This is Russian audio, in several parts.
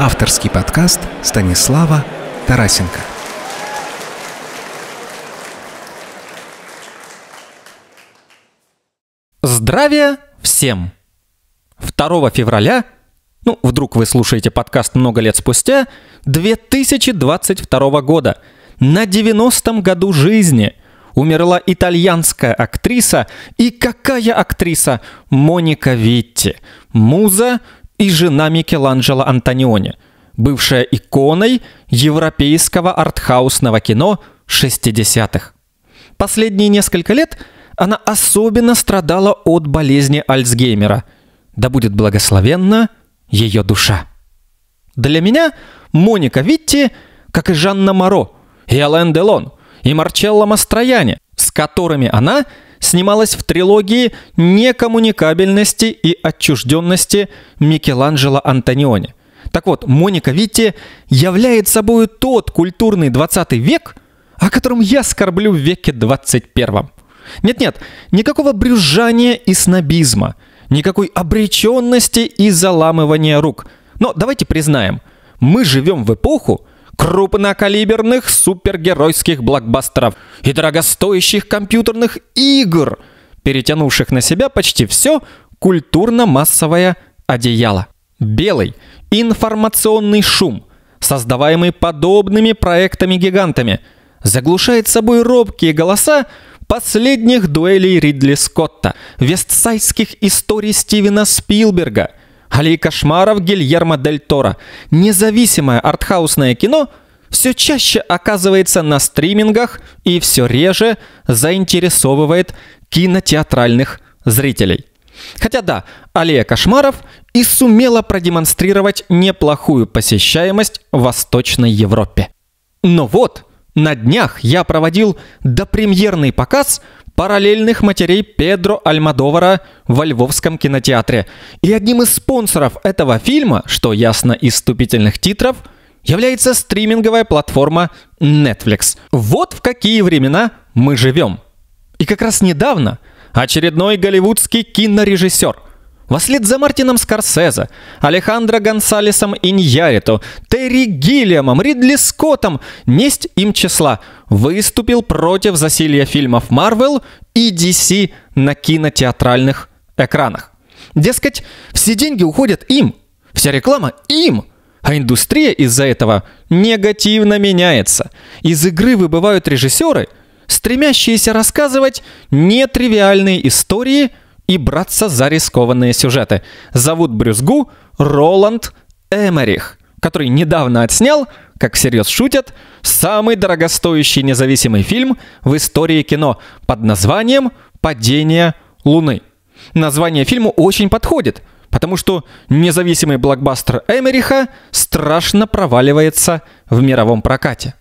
Авторский подкаст Станислава Тарасенко. Здравия всем! 2 февраля, ну, вдруг вы слушаете подкаст много лет спустя, 2022 года, на 90-м году жизни – умерла итальянская актриса. И какая актриса? Моника Витти. Муза и жена Микеланджело Антониони, бывшая иконой европейского артхаусного кино 60-х. Последние несколько лет она особенно страдала от болезни Альцгеймера. Да будет благословенна ее душа. Для меня Моника Витти, как и Жанна Моро и Ален Делон – и Марчелло Мастрояне, с которыми она снималась в трилогии «Некоммуникабельности и отчужденности» Микеланджело Антониони. Так вот, Моника Витти является собой тот культурный 20 век, о котором я скорблю в веке 21. Нет-нет, никакого брюзжания и снобизма, никакой обреченности и заламывания рук. Но давайте признаем, мы живем в эпоху, крупнокалиберных супергеройских блокбастеров и дорогостоящих компьютерных игр, перетянувших на себя почти все культурно-массовое одеяло. Белый информационный шум, создаваемый подобными проектами-гигантами, заглушает собой робкие голоса последних дуэлей Ридли Скотта, вестсайдских историй Стивена Спилберга, Али Кошмаров, Гильермо Дель Торо. Независимое артхаусное кино все чаще оказывается на стримингах и все реже заинтересовывает кинотеатральных зрителей. Хотя да, Алия Кошмаров и сумела продемонстрировать неплохую посещаемость в Восточной Европе. Но вот, на днях я проводил допремьерный показ – параллельных матерей Педро Альмадовара во Львовском кинотеатре. И одним из спонсоров этого фильма, что ясно из вступительных титров, является стриминговая платформа Netflix. Вот в какие времена мы живем. И как раз недавно очередной голливудский кинорежиссер – Вслед за Мартином Скорсезе, Алехандро Гонсалесом Иньярито, Терри Гиллиамом, Ридли Скоттом, несть им числа, выступил против засилья фильмов Marvel и DC на кинотеатральных экранах. Дескать, все деньги уходят им, вся реклама им, а индустрия из-за этого негативно меняется. Из игры выбывают режиссеры, стремящиеся рассказывать нетривиальные истории – и браться за рискованные сюжеты. Зовут Брюзгу Роланд Эмерих, который недавно отснял, как всерьез шутят, самый дорогостоящий независимый фильм в истории кино под названием «Падение Луны». Название фильму очень подходит, потому что независимый блокбастер Эмериха страшно проваливается в мировом прокате.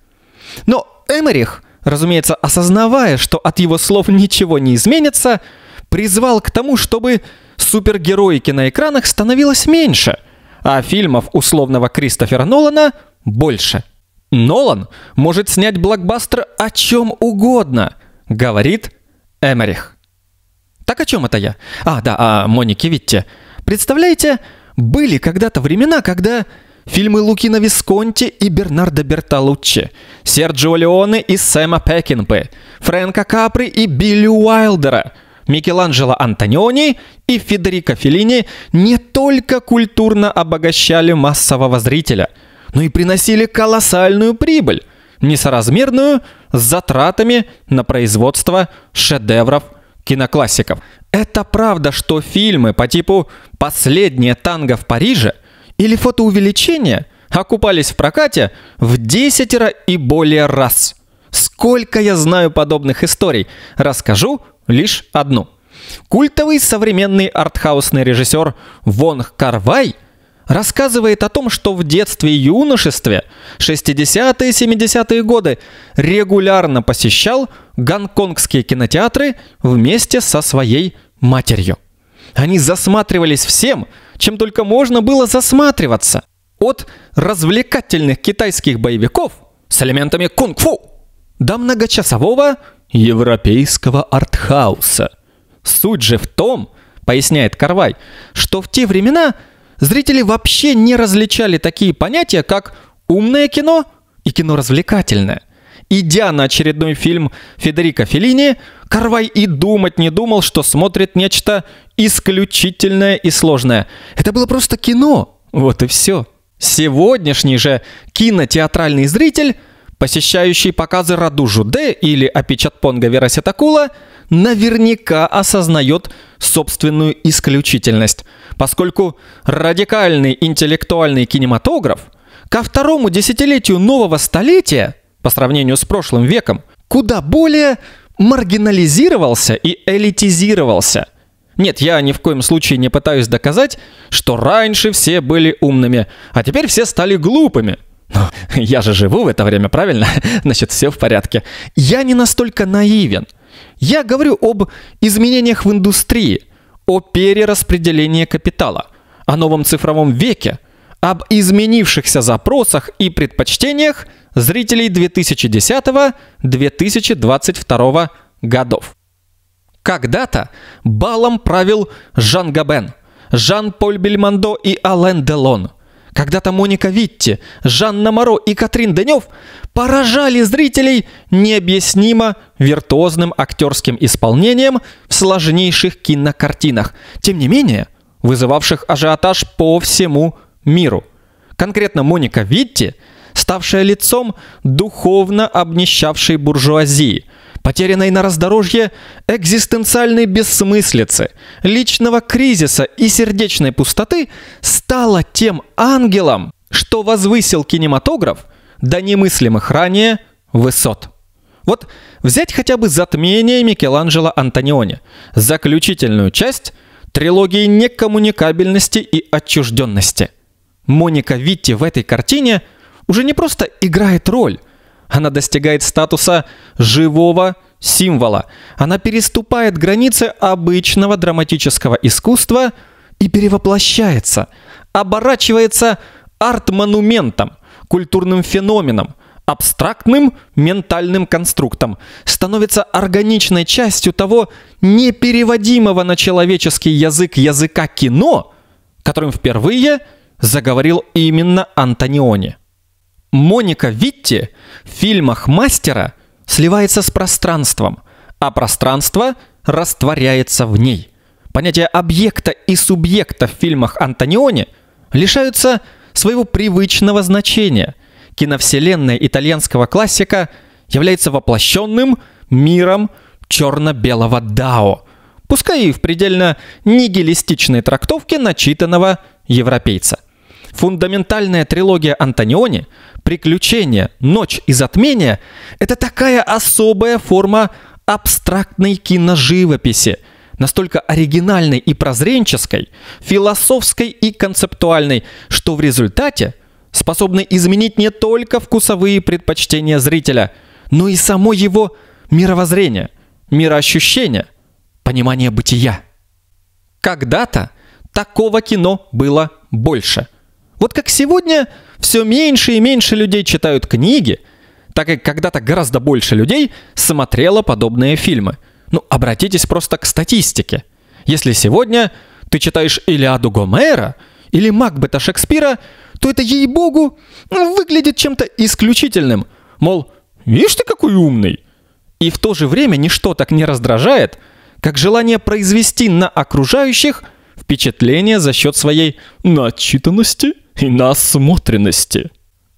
Но Эмерих, разумеется, осознавая, что от его слов ничего не изменится – призвал к тому, чтобы супергероики на экранах становилось меньше, а фильмов условного Кристофера Нолана больше. Нолан может снять блокбастер о чем угодно, говорит Эмерих. Так о чем это я? А, да, о Монике Витте. Представляете, были когда-то времена, когда фильмы Лукина Висконти и Бернардо Бертолуччи, Серджио Леоне и Сэма Пекинпе, Фрэнка Капри и Билли Уайлдера – Микеланджело Антониони и Федерико Феллини не только культурно обогащали массового зрителя, но и приносили колоссальную прибыль, несоразмерную с затратами на производство шедевров киноклассиков. Это правда, что фильмы по типу «Последнее танго в Париже» или «Фотоувеличение» окупались в прокате в десятеро и более раз. Сколько я знаю подобных историй, расскажу лишь одну. Культовый современный артхаусный режиссер Вонг Карвай – рассказывает о том, что в детстве и юношестве 60-е и 70-е годы регулярно посещал гонконгские кинотеатры вместе со своей матерью. Они засматривались всем, чем только можно было засматриваться. От развлекательных китайских боевиков с элементами кунг-фу до многочасового европейского артхауса. Суть же в том, поясняет Карвай, что в те времена зрители вообще не различали такие понятия, как умное кино и кино развлекательное. Идя на очередной фильм Федерико Феллини, Карвай и думать не думал, что смотрит нечто исключительное и сложное. Это было просто кино. Вот и все. Сегодняшний же кинотеатральный зритель посещающий показы Радужу Д или Понга Верасетакула, наверняка осознает собственную исключительность, поскольку радикальный интеллектуальный кинематограф ко второму десятилетию нового столетия, по сравнению с прошлым веком, куда более маргинализировался и элитизировался – нет, я ни в коем случае не пытаюсь доказать, что раньше все были умными, а теперь все стали глупыми. Но я же живу в это время, правильно? Значит, все в порядке. Я не настолько наивен. Я говорю об изменениях в индустрии, о перераспределении капитала, о новом цифровом веке, об изменившихся запросах и предпочтениях зрителей 2010-2022 годов. Когда-то балом правил Жан Габен, Жан-Поль Бельмондо и Ален Делон – когда-то Моника Витти, Жанна Моро и Катрин Денев поражали зрителей необъяснимо виртуозным актерским исполнением в сложнейших кинокартинах, тем не менее вызывавших ажиотаж по всему миру. Конкретно Моника Витти, ставшая лицом духовно обнищавшей буржуазии – потерянной на раздорожье экзистенциальной бессмыслицы, личного кризиса и сердечной пустоты, стала тем ангелом, что возвысил кинематограф до немыслимых ранее высот. Вот взять хотя бы затмение Микеланджело Антониони, заключительную часть трилогии некоммуникабельности и отчужденности. Моника Витти в этой картине уже не просто играет роль, она достигает статуса живого символа. Она переступает границы обычного драматического искусства и перевоплощается, оборачивается арт-монументом, культурным феноменом, абстрактным ментальным конструктом, становится органичной частью того непереводимого на человеческий язык языка кино, которым впервые заговорил именно Антониони. Моника Витти в фильмах мастера сливается с пространством, а пространство растворяется в ней. Понятия объекта и субъекта в фильмах Антониони лишаются своего привычного значения. Киновселенная итальянского классика является воплощенным миром черно-белого дао, пускай и в предельно нигилистичной трактовке начитанного европейца. Фундаментальная трилогия Антониони «Приключения», «Ночь и затмение» — это такая особая форма абстрактной киноживописи, настолько оригинальной и прозренческой, философской и концептуальной, что в результате способны изменить не только вкусовые предпочтения зрителя, но и само его мировоззрение, мироощущение, понимание бытия. Когда-то такого кино было больше – вот как сегодня все меньше и меньше людей читают книги, так и когда-то гораздо больше людей смотрело подобные фильмы. Ну, обратитесь просто к статистике. Если сегодня ты читаешь Илиаду Гомера или Макбета Шекспира, то это, ей-богу, ну, выглядит чем-то исключительным. Мол, видишь ты какой умный. И в то же время ничто так не раздражает, как желание произвести на окружающих впечатление за счет своей начитанности – и насмотренности.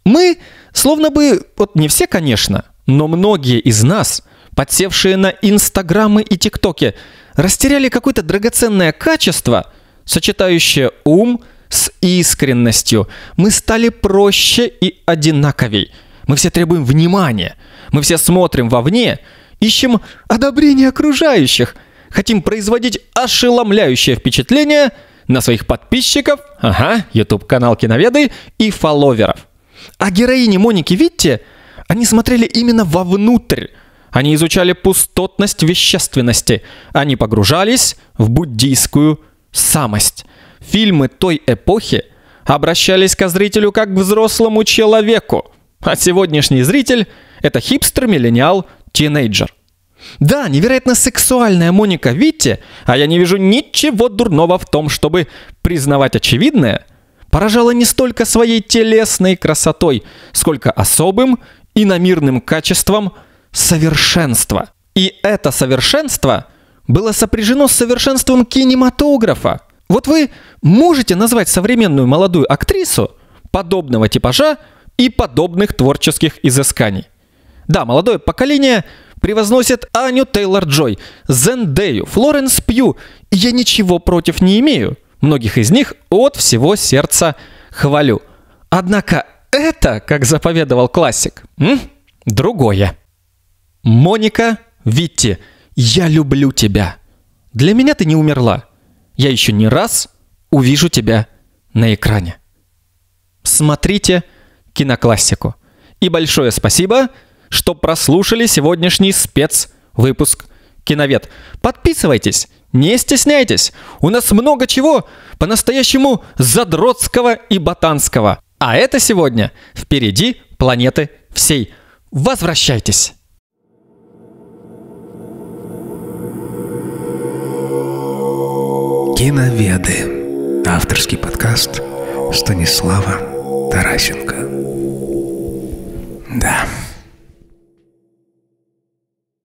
Мы, словно бы, вот не все, конечно, но многие из нас, подсевшие на инстаграмы и тиктоки, растеряли какое-то драгоценное качество, сочетающее ум с искренностью. Мы стали проще и одинаковей. Мы все требуем внимания. Мы все смотрим вовне, ищем одобрение окружающих, хотим производить ошеломляющее впечатление – на своих подписчиков, ага, YouTube-канал Киноведы и фолловеров. А героини Моники Витти, они смотрели именно вовнутрь. Они изучали пустотность вещественности. Они погружались в буддийскую самость. Фильмы той эпохи обращались к зрителю как к взрослому человеку. А сегодняшний зритель – это хипстер, миллениал, тинейджер. Да, невероятно сексуальная Моника видите? а я не вижу ничего дурного в том, чтобы признавать очевидное, поражала не столько своей телесной красотой, сколько особым и намирным качеством совершенства. И это совершенство было сопряжено с совершенством кинематографа. Вот вы можете назвать современную молодую актрису подобного типажа и подобных творческих изысканий. Да, молодое поколение – превозносят Аню Тейлор-Джой, Зендею, Флоренс Пью, и я ничего против не имею. Многих из них от всего сердца хвалю. Однако это, как заповедовал классик, м? другое. Моника Витти, я люблю тебя. Для меня ты не умерла. Я еще не раз увижу тебя на экране. Смотрите киноклассику. И большое спасибо – что прослушали сегодняшний спецвыпуск «Киновед». Подписывайтесь, не стесняйтесь. У нас много чего по-настоящему задротского и ботанского. А это сегодня впереди планеты всей. Возвращайтесь! Киноведы. Авторский подкаст Станислава Тарасенко. Да.